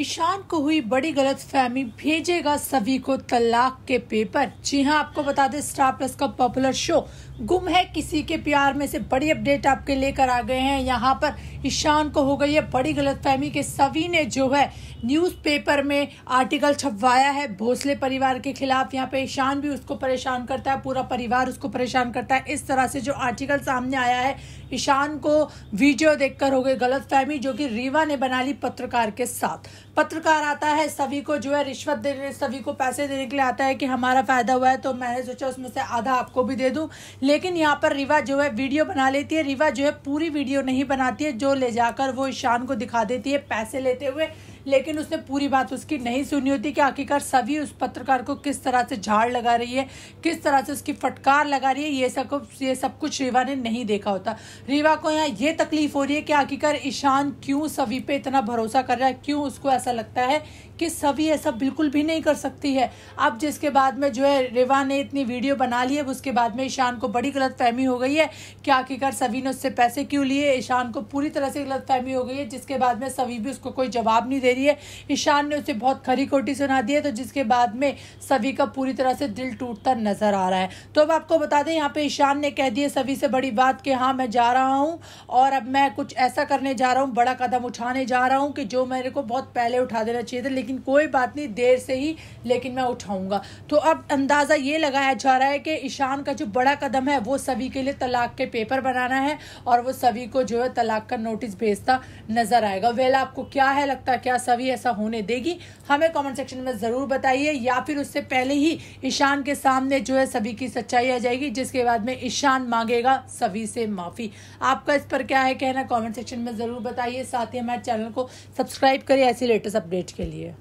ईशान को हुई बड़ी गलत फहमी भेजेगा सभी को तलाक के पेपर जी हाँ आपको बता दें स्टार प्लस का पॉपुलर शो गुम है किसी के प्यार में से बड़ी अपडेट आपके लेकर आ गए हैं यहाँ पर ईशान को हो गई है बड़ी गलत फहमी के सभी ने जो है न्यूज़पेपर में आर्टिकल छपवाया है भोसले परिवार के खिलाफ यहाँ पे ईशान भी उसको परेशान करता है पूरा परिवार उसको परेशान करता है इस तरह से जो आर्टिकल सामने आया है ईशान को वीडियो देखकर हो गई गलत फहमी जो कि रीवा ने बना ली पत्रकार के साथ पत्रकार आता है सभी को जो है रिश्वत देने सभी को पैसे देने के लिए आता है कि हमारा फ़ायदा हुआ है तो मैंने सोचा उसमें से आधा आपको भी दे दूं लेकिन यहाँ पर रीवा जो है वीडियो बना लेती है रीवा जो है पूरी वीडियो नहीं बनाती है जो ले जाकर वो ईशान को दिखा देती है पैसे लेते हुए लेकिन उसने पूरी बात उसकी नहीं सुनी होती कि आखिरकार सभी उस पत्रकार को किस तरह से झाड़ लगा रही है किस तरह से उसकी फटकार लगा रही है ये सब ये सब कुछ रीवा ने नहीं देखा होता रीवा को यहाँ ये तकलीफ हो रही है कि आखिरकार ईशान क्यों सभी पे इतना भरोसा कर रहा है क्यों उसको ऐसा लगता है कि सभी ऐसा बिल्कुल भी नहीं कर सकती है अब जिसके बाद में जो है रिवा ने इतनी वीडियो बना ली है उसके बाद में ईशान को बड़ी गलत फहमी हो गई है कि आखिरकार सभी ने उससे पैसे क्यों लिए ईशान को पूरी तरह से गलत फहमी हो गई है जिसके बाद में सभी भी उसको कोई जवाब नहीं दे रही रही है ईशान ने उसे बहुत खरी खोटी सुना दी है तो जिसके बाद में सभी का पूरी तरह से दिल टूटता नजर आ रहा है तो अब आपको बता दें यहाँ पे ईशान ने कह दिया सभी से बड़ी बात कि हाँ मैं जा रहा हूँ और अब मैं कुछ ऐसा करने जा रहा हूँ बड़ा कदम उठाने जा रहा हूँ कि जो मेरे को बहुत पहले उठा देना चाहिए था लेकिन कोई बात नहीं देर से ही लेकिन मैं उठाऊंगा तो अब अंदाज़ा ये लगाया जा रहा है कि ईशान का जो बड़ा कदम है वो सभी के लिए तलाक के पेपर बनाना है और वो सभी को जो है तलाक का नोटिस भेजता नजर आएगा वेल आपको क्या है लगता है क्या सवी ऐसा होने देगी हमें कमेंट सेक्शन में ज़रूर बताइए या फिर उससे पहले ही ईशान के सामने जो है सभी की सच्चाई आ जाएगी जिसके बाद में ईशान मांगेगा सभी से माफ़ी आपका इस पर क्या है कहना कमेंट सेक्शन में ज़रूर बताइए साथ ही हमारे चैनल को सब्सक्राइब करिए ऐसी लेटेस्ट अपडेट के लिए